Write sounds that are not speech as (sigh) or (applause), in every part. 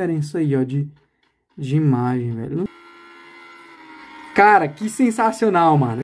diferença aí, ó, de, de imagem, velho. Cara, que sensacional, mano.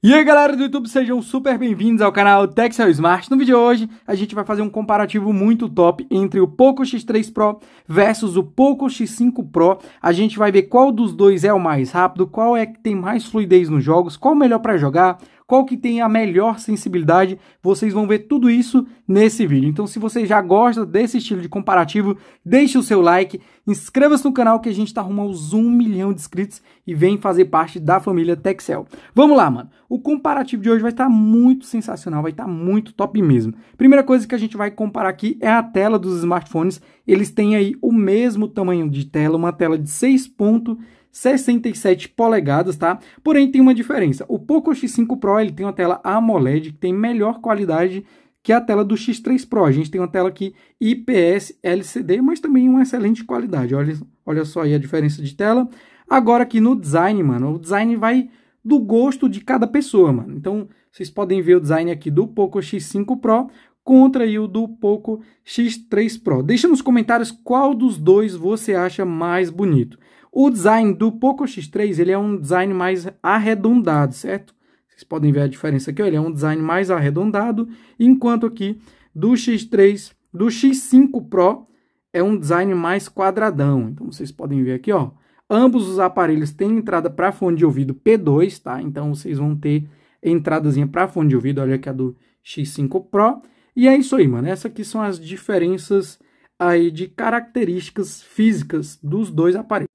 E aí galera do YouTube, sejam super bem-vindos ao canal Texel Smart. No vídeo de hoje a gente vai fazer um comparativo muito top entre o Poco X3 Pro versus o Poco X5 Pro. A gente vai ver qual dos dois é o mais rápido, qual é que tem mais fluidez nos jogos, qual é o melhor para jogar, qual que tem a melhor sensibilidade, vocês vão ver tudo isso nesse vídeo. Então se você já gosta desse estilo de comparativo, deixe o seu like, inscreva-se no canal que a gente está rumo aos 1 milhão de inscritos e vem fazer parte da família Texel. Vamos lá, mano. O comparativo de hoje vai estar tá muito sensacional, vai estar tá muito top mesmo. Primeira coisa que a gente vai comparar aqui é a tela dos smartphones. Eles têm aí o mesmo tamanho de tela, uma tela de 6 pontos 67 polegadas, tá? Porém, tem uma diferença. O Poco X5 Pro ele tem uma tela AMOLED que tem melhor qualidade que a tela do X3 Pro. A gente tem uma tela aqui IPS LCD, mas também uma excelente qualidade. Olha, olha só aí a diferença de tela. Agora aqui no design, mano, o design vai do gosto de cada pessoa, mano. Então, vocês podem ver o design aqui do Poco X5 Pro contra aí o do Poco X3 Pro. Deixa nos comentários qual dos dois você acha mais bonito. O design do Poco X3 ele é um design mais arredondado, certo? Vocês podem ver a diferença aqui, ele é um design mais arredondado, enquanto aqui do X3, do X5 Pro é um design mais quadradão. Então vocês podem ver aqui, ó, ambos os aparelhos têm entrada para fone de ouvido P2, tá? Então vocês vão ter entradazinha para fone de ouvido, olha aqui a do X5 Pro. E é isso aí, mano. Essas aqui são as diferenças aí de características físicas dos dois aparelhos.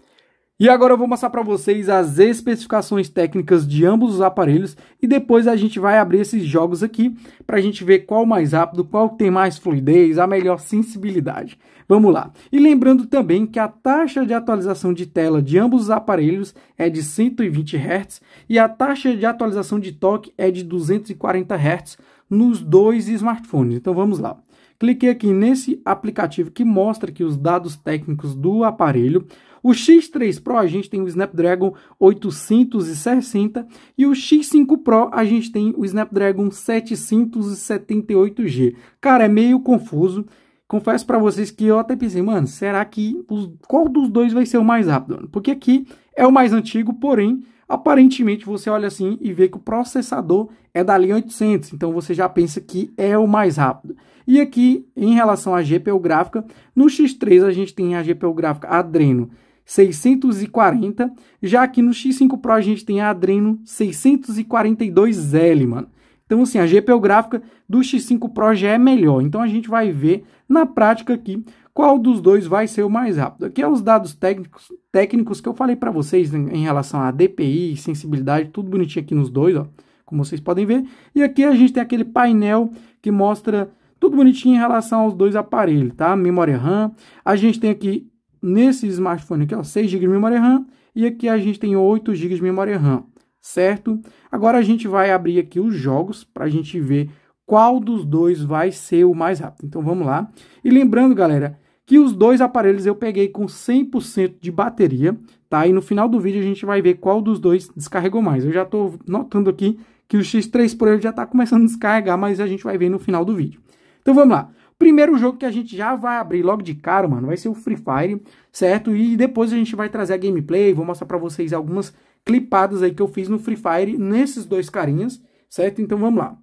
E agora eu vou mostrar para vocês as especificações técnicas de ambos os aparelhos e depois a gente vai abrir esses jogos aqui para a gente ver qual mais rápido, qual tem mais fluidez, a melhor sensibilidade. Vamos lá. E lembrando também que a taxa de atualização de tela de ambos os aparelhos é de 120 Hz e a taxa de atualização de toque é de 240 Hz nos dois smartphones. Então vamos lá. Cliquei aqui nesse aplicativo que mostra aqui os dados técnicos do aparelho. O X3 Pro a gente tem o Snapdragon 860 e o X5 Pro a gente tem o Snapdragon 778G. Cara, é meio confuso. Confesso para vocês que eu até pensei, mano, será que os, qual dos dois vai ser o mais rápido? Porque aqui é o mais antigo, porém aparentemente você olha assim e vê que o processador é da linha 800, então você já pensa que é o mais rápido. E aqui, em relação à GPU gráfica, no X3 a gente tem a GPU gráfica Adreno 640, já que no X5 Pro a gente tem a Adreno 642L, mano. Então, assim, a GPU gráfica do X5 Pro já é melhor. Então, a gente vai ver na prática aqui qual dos dois vai ser o mais rápido. Aqui é os dados técnicos, técnicos que eu falei para vocês em, em relação a DPI, sensibilidade, tudo bonitinho aqui nos dois, ó, como vocês podem ver. E aqui a gente tem aquele painel que mostra tudo bonitinho em relação aos dois aparelhos, tá? Memória RAM. A gente tem aqui nesse smartphone aqui, ó, 6 GB de memória RAM, e aqui a gente tem 8 GB de memória RAM, certo? Agora a gente vai abrir aqui os jogos para a gente ver qual dos dois vai ser o mais rápido. Então vamos lá. E lembrando, galera, que os dois aparelhos eu peguei com 100% de bateria, tá? E no final do vídeo a gente vai ver qual dos dois descarregou mais. Eu já estou notando aqui que o X3 Pro já está começando a descarregar, mas a gente vai ver no final do vídeo. Então vamos lá. Primeiro jogo que a gente já vai abrir logo de cara, mano, vai ser o Free Fire, certo? E depois a gente vai trazer a gameplay, vou mostrar para vocês algumas clipadas aí que eu fiz no Free Fire nesses dois carinhas, certo? Então vamos lá.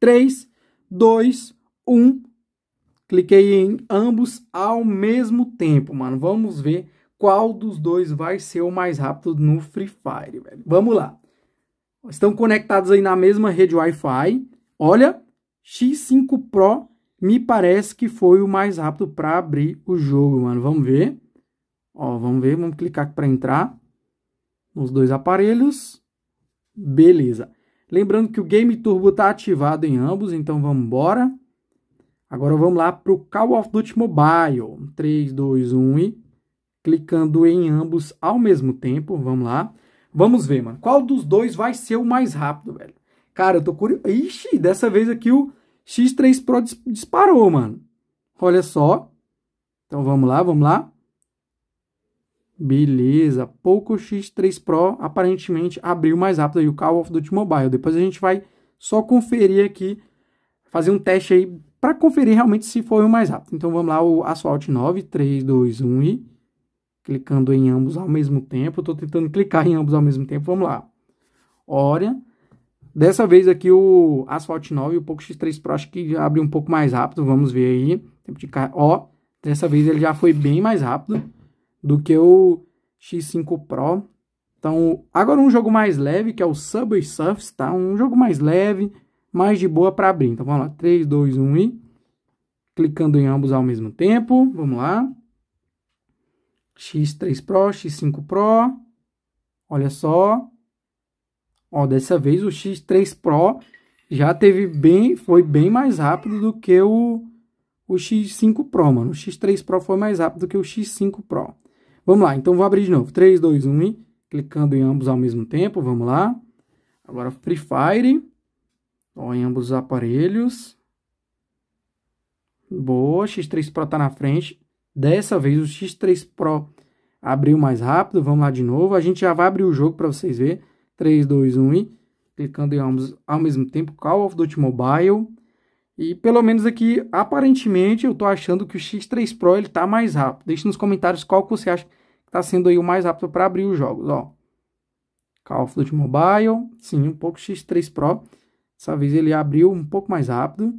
3, 2, 1. Cliquei em ambos ao mesmo tempo, mano. Vamos ver qual dos dois vai ser o mais rápido no Free Fire, velho. Vamos lá. Estão conectados aí na mesma rede Wi-Fi. Olha, X5 Pro me parece que foi o mais rápido para abrir o jogo, mano. Vamos ver. Ó, vamos ver, vamos clicar aqui para entrar nos dois aparelhos. Beleza. Lembrando que o Game Turbo está ativado em ambos, então vamos embora. Agora vamos lá para o Call of Duty Mobile. 3, 2, 1 e clicando em ambos ao mesmo tempo. Vamos lá. Vamos ver, mano. Qual dos dois vai ser o mais rápido, velho? Cara, eu tô curioso. Ixi, dessa vez aqui o X3 Pro disparou, mano. Olha só. Então vamos lá, vamos lá. Beleza, Poco X3 Pro aparentemente abriu mais rápido aí o Call of Duty Mobile. Depois a gente vai só conferir aqui, fazer um teste aí para conferir realmente se foi o mais rápido. Então vamos lá, o Asphalt 9, 3, 2, 1 e clicando em ambos ao mesmo tempo. Estou tentando clicar em ambos ao mesmo tempo, vamos lá. Olha, Dessa vez aqui o Asphalt 9 e o Poco X3 Pro acho que abre um pouco mais rápido, vamos ver aí. Tempo de carga, ó, dessa vez ele já foi bem mais rápido do que o X5 Pro. Então, agora um jogo mais leve, que é o Subway Surfs, tá? Um jogo mais leve, mais de boa para abrir. Então, vamos lá, 3, 2, 1 e... Clicando em ambos ao mesmo tempo, vamos lá. X3 Pro, X5 Pro, olha só, Ó, dessa vez o X3 Pro já teve bem, foi bem mais rápido do que o, o X5 Pro, mano. O X3 Pro foi mais rápido do que o X5 Pro. Vamos lá, então vou abrir de novo. 3, 2, 1 e clicando em ambos ao mesmo tempo, vamos lá. Agora Free Fire, ó, em ambos os aparelhos. Boa, X3 Pro tá na frente. Dessa vez o X3 Pro abriu mais rápido, vamos lá de novo. A gente já vai abrir o jogo para vocês verem. 3, 2, 1 e clicando em ambos ao mesmo tempo, Call of Duty Mobile. E pelo menos aqui, aparentemente, eu estou achando que o X3 Pro ele tá mais rápido. Deixe nos comentários qual que você acha que está sendo aí o mais rápido para abrir os jogos, ó. Call of Duty Mobile, sim, um pouco X3 Pro. Dessa vez ele abriu um pouco mais rápido.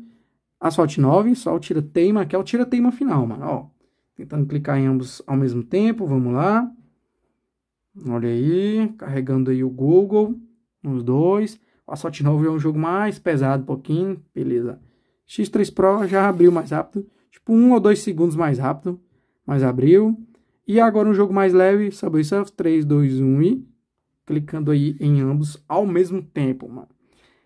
Assault 9, só o tira-teima, que é o tira-teima final, mano, ó. Tentando clicar em ambos ao mesmo tempo, vamos lá. Olha aí, carregando aí o Google, os dois. O Assault novo é um jogo mais pesado um pouquinho, beleza. X3 Pro já abriu mais rápido, tipo um ou dois segundos mais rápido, mas abriu. E agora um jogo mais leve, Subway Surf 3, 2, 1 e... Clicando aí em ambos ao mesmo tempo, mano.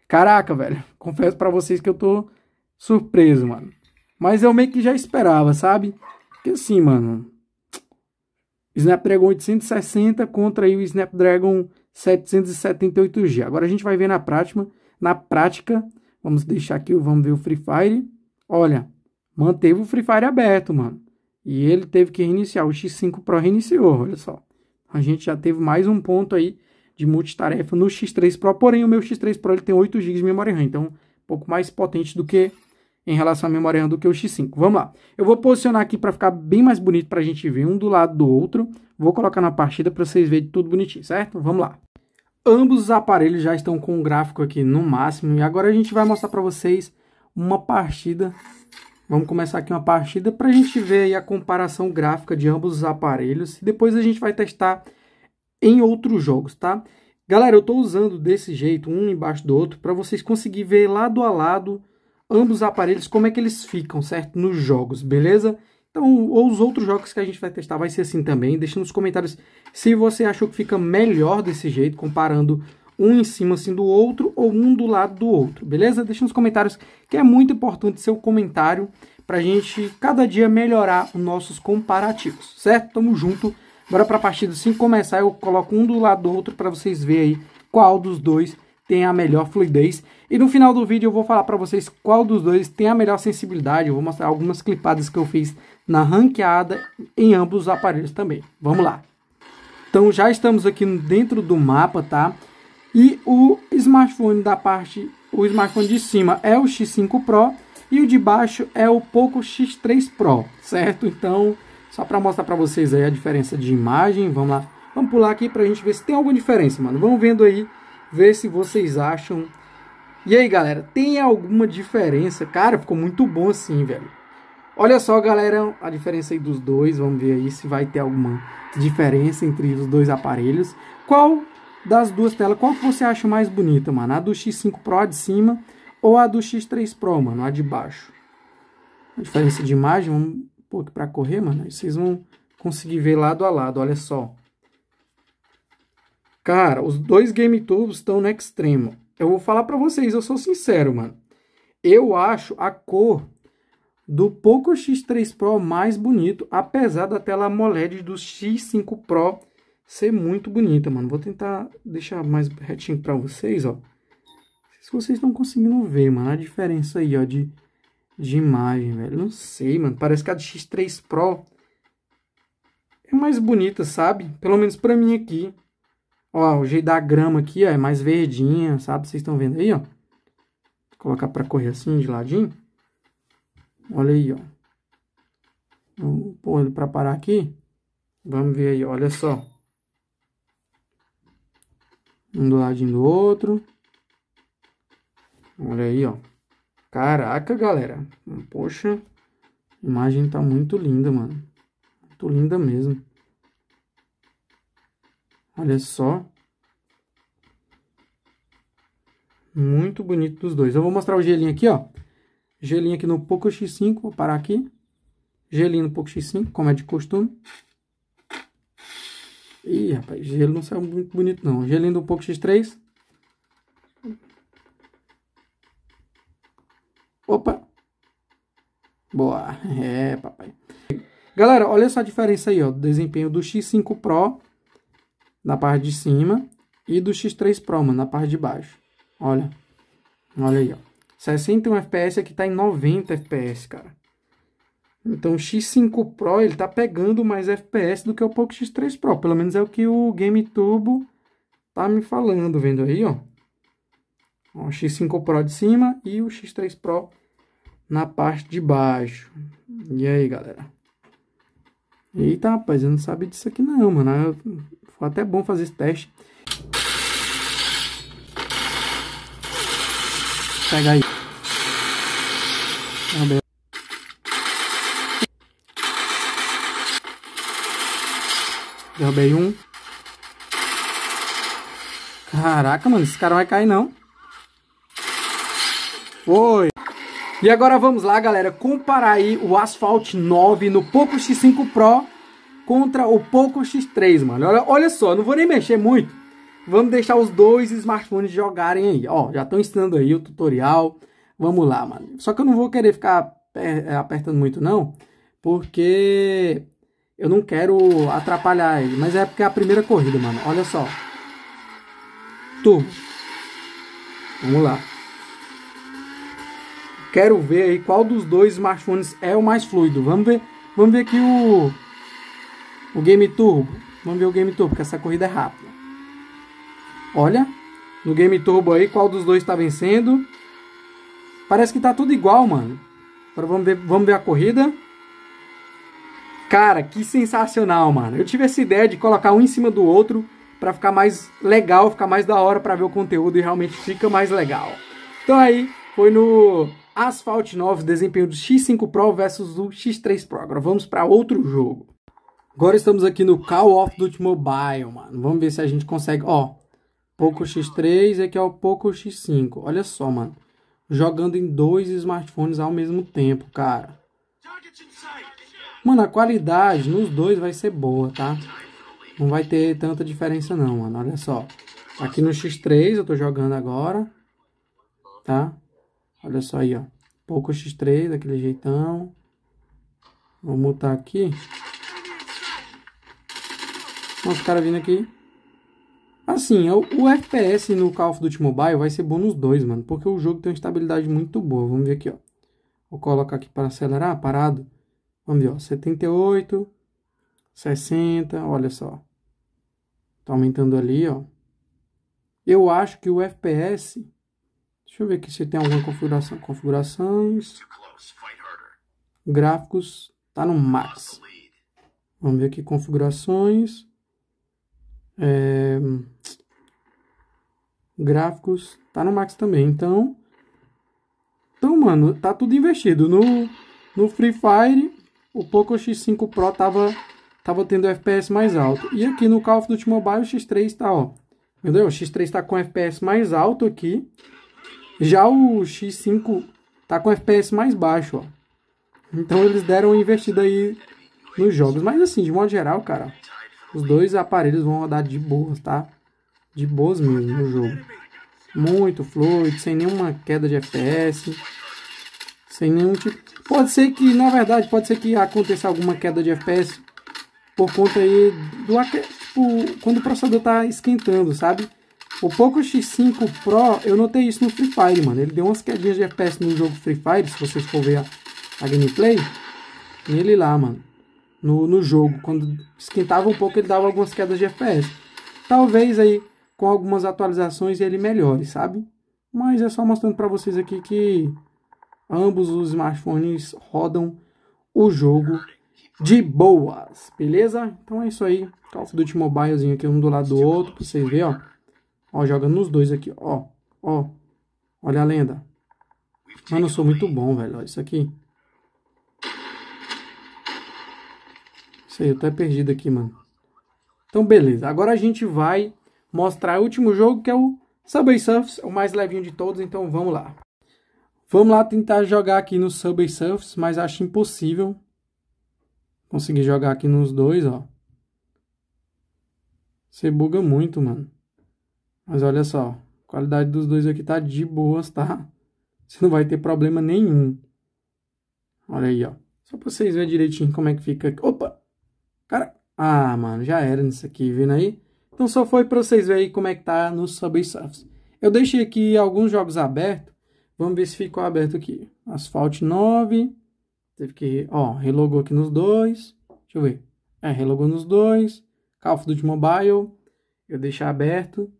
Caraca, velho, (laughs) confesso para vocês que eu tô surpreso, mano. Mas eu meio que já esperava, sabe? Porque assim, mano, Snapdragon 860 contra o Snapdragon 778G. Agora a gente vai ver na prática, na prática, vamos deixar aqui, vamos ver o Free Fire. Olha, manteve o Free Fire aberto, mano. E ele teve que reiniciar, o X5 Pro reiniciou, olha só. A gente já teve mais um ponto aí de multitarefa no X3 Pro, porém o meu X3 Pro ele tem 8 GB de memória RAM, então um pouco mais potente do que em relação à memória RAM do que o X5. Vamos lá. Eu vou posicionar aqui para ficar bem mais bonito para a gente ver um do lado do outro. Vou colocar na partida para vocês verem tudo bonitinho, certo? Vamos lá. Ambos os aparelhos já estão com o gráfico aqui no máximo. E agora a gente vai mostrar para vocês uma partida. Vamos começar aqui uma partida para a gente ver a comparação gráfica de ambos os aparelhos. E depois a gente vai testar em outros jogos, tá? Galera, eu estou usando desse jeito, um embaixo do outro, para vocês conseguirem ver lado a lado ambos os aparelhos, como é que eles ficam, certo? Nos jogos, beleza? Então, ou os outros jogos que a gente vai testar vai ser assim também. Deixa nos comentários se você achou que fica melhor desse jeito, comparando um em cima assim do outro ou um do lado do outro, beleza? Deixa nos comentários que é muito importante seu comentário para a gente cada dia melhorar os nossos comparativos, certo? Tamo junto. Bora para a partida assim começar, eu coloco um do lado do outro para vocês verem aí qual dos dois tem a melhor fluidez. E no final do vídeo eu vou falar para vocês qual dos dois tem a melhor sensibilidade. Eu vou mostrar algumas clipadas que eu fiz na ranqueada em ambos os aparelhos também. Vamos lá. Então já estamos aqui dentro do mapa, tá? E o smartphone da parte, o smartphone de cima é o X5 Pro e o de baixo é o Poco X3 Pro, certo? Então, só para mostrar para vocês aí a diferença de imagem, vamos lá. Vamos pular aqui para a gente ver se tem alguma diferença, mano. Vamos vendo aí ver se vocês acham. E aí, galera, tem alguma diferença? Cara, ficou muito bom assim, velho. Olha só, galera, a diferença aí dos dois. Vamos ver aí se vai ter alguma diferença entre os dois aparelhos. Qual das duas telas, qual que você acha mais bonita, mano? A do X5 Pro, a de cima, ou a do X3 Pro, mano, a de baixo? A diferença de imagem, vamos um pouco para correr, mano. Aí vocês vão conseguir ver lado a lado, olha só. Cara, os dois Game estão no extremo. Eu vou falar para vocês, eu sou sincero, mano. Eu acho a cor do Poco X3 Pro mais bonito, apesar da tela AMOLED do X5 Pro ser muito bonita, mano. Vou tentar deixar mais retinho para vocês, ó. Se vocês estão conseguindo ver, mano, a diferença aí, ó, de, de imagem, velho. Não sei, mano. Parece que a do X3 Pro é mais bonita, sabe? Pelo menos para mim aqui. Ó, o jeito da grama aqui, ó, é mais verdinha, sabe? Vocês estão vendo aí, ó? Vou colocar para correr assim, de ladinho. Olha aí, ó. Vou pôr ele para parar aqui. Vamos ver aí, olha só. Um do ladinho do outro. Olha aí, ó. Caraca, galera. Poxa, a imagem tá muito linda, mano. Muito linda mesmo. Olha só. Muito bonito dos dois. Eu vou mostrar o gelinho aqui, ó. Gelinho aqui no Poco X5, vou parar aqui. Gelinho no Poco X5, como é de costume. Ih, rapaz, gelo não saiu muito bonito não. Gelinho do Poco X3. Opa. Boa. É, papai. Galera, olha só a diferença aí, ó. Do desempenho do X5 Pro na parte de cima e do X3 Pro, mano, na parte de baixo. Olha, olha aí, ó. 61 FPS aqui tá em 90 FPS, cara. Então o X5 Pro ele tá pegando mais FPS do que o Poco X3 Pro, pelo menos é o que o Game Turbo tá me falando, vendo aí, ó. o X5 Pro de cima e o X3 Pro na parte de baixo. E aí, galera? Eita, rapaz, eu não sabia disso aqui não, mano. Eu foi até bom fazer esse teste. Pega aí. Também. Derrubei um. Caraca, mano, esse cara vai cair não. Foi. E agora vamos lá, galera, comparar aí o Asphalt 9 no Poco X5 Pro contra o Poco X3, mano. Olha, olha só, não vou nem mexer muito. Vamos deixar os dois smartphones jogarem aí. Ó, já estão ensinando aí o tutorial. Vamos lá, mano. Só que eu não vou querer ficar é, apertando muito, não. Porque eu não quero atrapalhar ele. Mas é porque é a primeira corrida, mano. Olha só. Turbo. Vamos lá. Quero ver aí qual dos dois smartphones é o mais fluido. Vamos ver, vamos ver aqui o o Game Turbo. Vamos ver o Game Turbo, porque essa corrida é rápida. Olha, no Game Turbo aí, qual dos dois está vencendo? Parece que tá tudo igual, mano. Agora vamos ver, vamos ver a corrida. Cara, que sensacional, mano. Eu tive essa ideia de colocar um em cima do outro para ficar mais legal, ficar mais da hora para ver o conteúdo e realmente fica mais legal. Então aí, foi no Asphalt 9, desempenho do X5 Pro versus o X3 Pro. Agora vamos para outro jogo. Agora estamos aqui no Call of Duty Mobile, mano. Vamos ver se a gente consegue. Ó, Poco X3 aqui é, é o Poco X5. Olha só, mano. Jogando em dois smartphones ao mesmo tempo, cara. Mano, a qualidade nos dois vai ser boa, tá? Não vai ter tanta diferença não, mano. Olha só. Aqui no X3 eu tô jogando agora. Tá? Olha só aí, ó. Poco X3, daquele jeitão. Vou mutar aqui. Nossa, cara vindo aqui. Assim, o, o, FPS no Call of Duty Mobile vai ser bom nos dois, mano. Porque o jogo tem uma estabilidade muito boa. Vamos ver aqui, ó. Vou colocar aqui para acelerar, parado. Vamos ver, ó. 78, 60, olha só. Tá aumentando ali, ó. Eu acho que o FPS... Deixa eu ver aqui se tem alguma configuração. Configurações... Gráficos, tá no max. Vamos ver aqui, configurações... É, gráficos, tá no max também. Então, então mano, tá tudo investido. No, no Free Fire, o Poco X5 Pro tava, tava tendo FPS mais alto. E aqui no Call of Duty Mobile, o X3 tá, ó. Entendeu? O X3 tá com FPS mais alto aqui. Já o X5 tá com FPS mais baixo, ó. Então eles deram investida aí nos jogos. Mas assim, de modo geral, cara, os dois aparelhos vão rodar de boas, tá? De boas mesmo no jogo. Muito fluido, sem nenhuma queda de FPS. Sem nenhum tipo. Pode ser que, na verdade, pode ser que aconteça alguma queda de FPS por conta aí do tipo, quando o processador tá esquentando, sabe? O Poco X5 Pro, eu notei isso no Free Fire, mano. Ele deu umas quedinhas de FPS no jogo Free Fire, se vocês for ver a, a gameplay. Nele lá, mano no, no jogo. Quando esquentava um pouco, ele dava algumas quedas de FPS. Talvez aí com algumas atualizações ele melhore, sabe? Mas é só mostrando para vocês aqui que ambos os smartphones rodam o jogo de boas, beleza? Então é isso aí. Call of Duty Mobilezinho aqui um do lado do outro, pra vocês verem, ó. Ó, joga nos dois aqui, ó. Ó. Olha a lenda. Mano, eu sou muito bom, velho. Ó, isso aqui. sei, eu tô perdido aqui, mano. Então, beleza. Agora a gente vai mostrar o último jogo, que é o Subway Surfs, o mais levinho de todos, então vamos lá. Vamos lá tentar jogar aqui no Subway Surfs, mas acho impossível conseguir jogar aqui nos dois, ó. Você buga muito, mano. Mas olha só, a qualidade dos dois aqui tá de boas, tá? Você não vai ter problema nenhum. Olha aí, ó. Só pra vocês verem direitinho como é que fica. Opa! Cara, ah, mano, já era nisso aqui, vendo aí? Então só foi para vocês verem como é que tá no Subsurface. Eu deixei aqui alguns jogos abertos. Vamos ver se ficou aberto aqui. Asphalt 9. Teve que, ó, relogou aqui nos dois. Deixa eu ver. É, relogou nos dois. Call of Duty Mobile. Eu deixei aberto.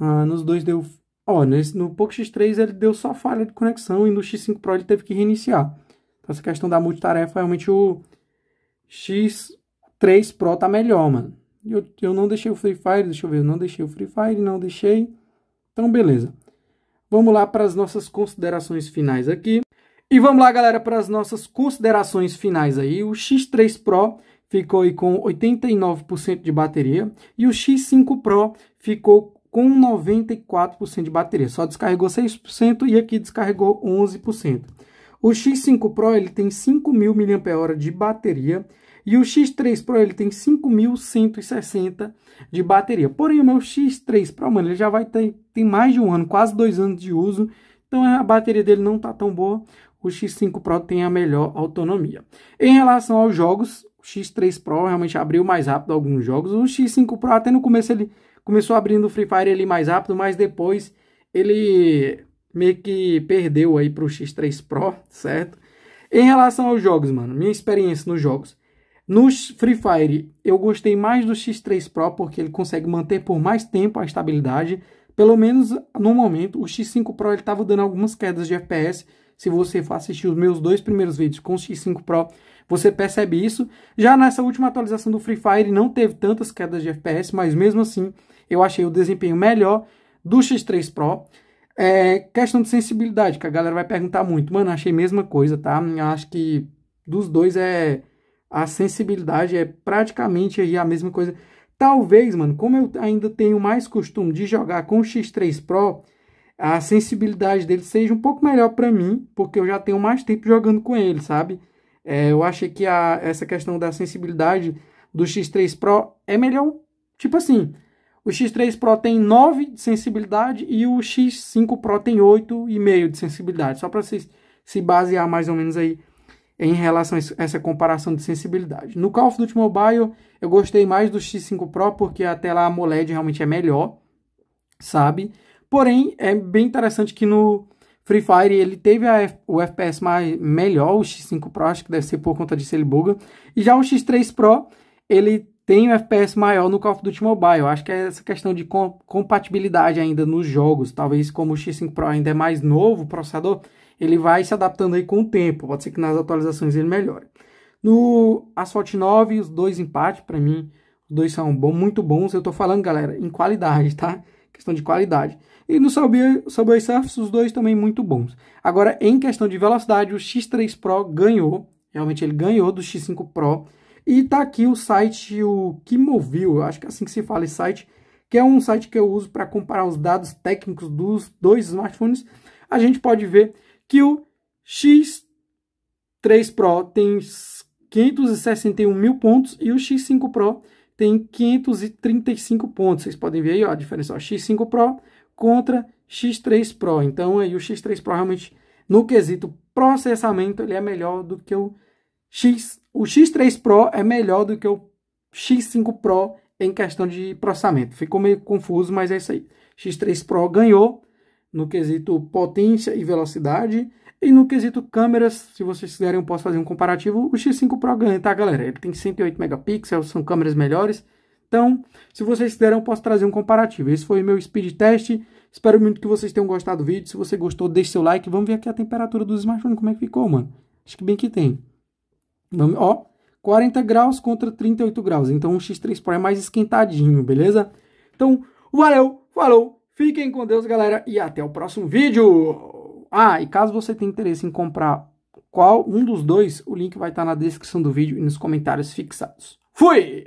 Ah, nos dois deu... Ó, nesse, no Poco X3 ele deu só falha de conexão e no X5 Pro ele teve que reiniciar. Então, essa questão da multitarefa realmente o X3 Pro tá melhor, mano. Eu, eu não deixei o Free Fire, deixa eu ver, eu não deixei o Free Fire, não deixei. Então, beleza. Vamos lá para as nossas considerações finais aqui. E vamos lá, galera, para as nossas considerações finais aí. O X3 Pro ficou aí com 89% de bateria e o X5 Pro ficou com 94% de bateria. Só descarregou 6% e aqui descarregou 11%. O X5 Pro ele tem 5.000 mAh de bateria e o X3 Pro ele tem 5.160 de bateria. Porém, o meu X3 Pro, mano, ele já vai ter tem mais de um ano, quase dois anos de uso. Então a bateria dele não tá tão boa. O X5 Pro tem a melhor autonomia. Em relação aos jogos, o X3 Pro realmente abriu mais rápido alguns jogos. O X5 Pro até no começo ele começou abrindo o Free Fire ali mais rápido, mas depois ele meio que perdeu aí pro X3 Pro, certo? Em relação aos jogos, mano, minha experiência nos jogos. No Free Fire, eu gostei mais do X3 Pro porque ele consegue manter por mais tempo a estabilidade. Pelo menos no momento, o X5 Pro estava dando algumas quedas de FPS. Se você for assistir os meus dois primeiros vídeos com o X5 Pro, você percebe isso. Já nessa última atualização do Free Fire, não teve tantas quedas de FPS, mas mesmo assim, eu achei o desempenho melhor do X3 Pro. É questão de sensibilidade, que a galera vai perguntar muito. Mano, achei a mesma coisa, tá? Acho que dos dois é. A sensibilidade é praticamente aí a mesma coisa. Talvez, mano, como eu ainda tenho mais costume de jogar com o X3 Pro, a sensibilidade dele seja um pouco melhor para mim, porque eu já tenho mais tempo jogando com ele, sabe? É, eu achei que a, essa questão da sensibilidade do X3 Pro é melhor, tipo assim, o X3 Pro tem 9 de sensibilidade e o X5 Pro tem 8,5 de sensibilidade. Só para vocês se basear mais ou menos aí em relação a essa comparação de sensibilidade. No Call of Duty Mobile, eu gostei mais do X5 Pro porque a tela AMOLED realmente é melhor, sabe? Porém, é bem interessante que no Free Fire ele teve F, o FPS mais, melhor, o X5 Pro, acho que deve ser por conta disso ele buga. E já o X3 Pro, ele tem um FPS maior no Call of Duty Mobile. Eu acho que é essa questão de com compatibilidade ainda nos jogos. Talvez como o X5 Pro ainda é mais novo o processador, ele vai se adaptando aí com o tempo. Pode ser que nas atualizações ele melhore. No Asphalt 9, os dois empates, para mim, os dois são bom, muito bons. Eu tô falando, galera, em qualidade, tá? Questão de qualidade. E no Subway, Subway Surfers, os dois também muito bons. Agora, em questão de velocidade, o X3 Pro ganhou. Realmente ele ganhou do X5 Pro e tá aqui o site, o que moviu acho que é assim que se fala esse site, que é um site que eu uso para comparar os dados técnicos dos dois smartphones. A gente pode ver que o X3 Pro tem 561 mil pontos e o X5 Pro tem 535 pontos. Vocês podem ver aí ó, a diferença, ó, X5 Pro contra X3 Pro. Então aí o X3 Pro realmente, no quesito processamento, ele é melhor do que o X, o X3 Pro é melhor do que o X5 Pro em questão de processamento. Ficou meio confuso, mas é isso aí. X3 Pro ganhou no quesito potência e velocidade. E no quesito câmeras, se vocês quiserem, eu posso fazer um comparativo. O X5 Pro ganha, tá, galera? Ele tem 108 megapixels, são câmeras melhores. Então, se vocês quiserem, eu posso trazer um comparativo. Esse foi o meu speed test. Espero muito que vocês tenham gostado do vídeo. Se você gostou, deixe seu like. Vamos ver aqui a temperatura do smartphone, como é que ficou, mano. Acho que bem que tem. Vamos, ó, 40 graus contra 38 graus. Então o X3 Pro é mais esquentadinho, beleza? Então, valeu, falou, fiquem com Deus, galera, e até o próximo vídeo! Ah, e caso você tenha interesse em comprar qual um dos dois, o link vai estar tá na descrição do vídeo e nos comentários fixados. Fui!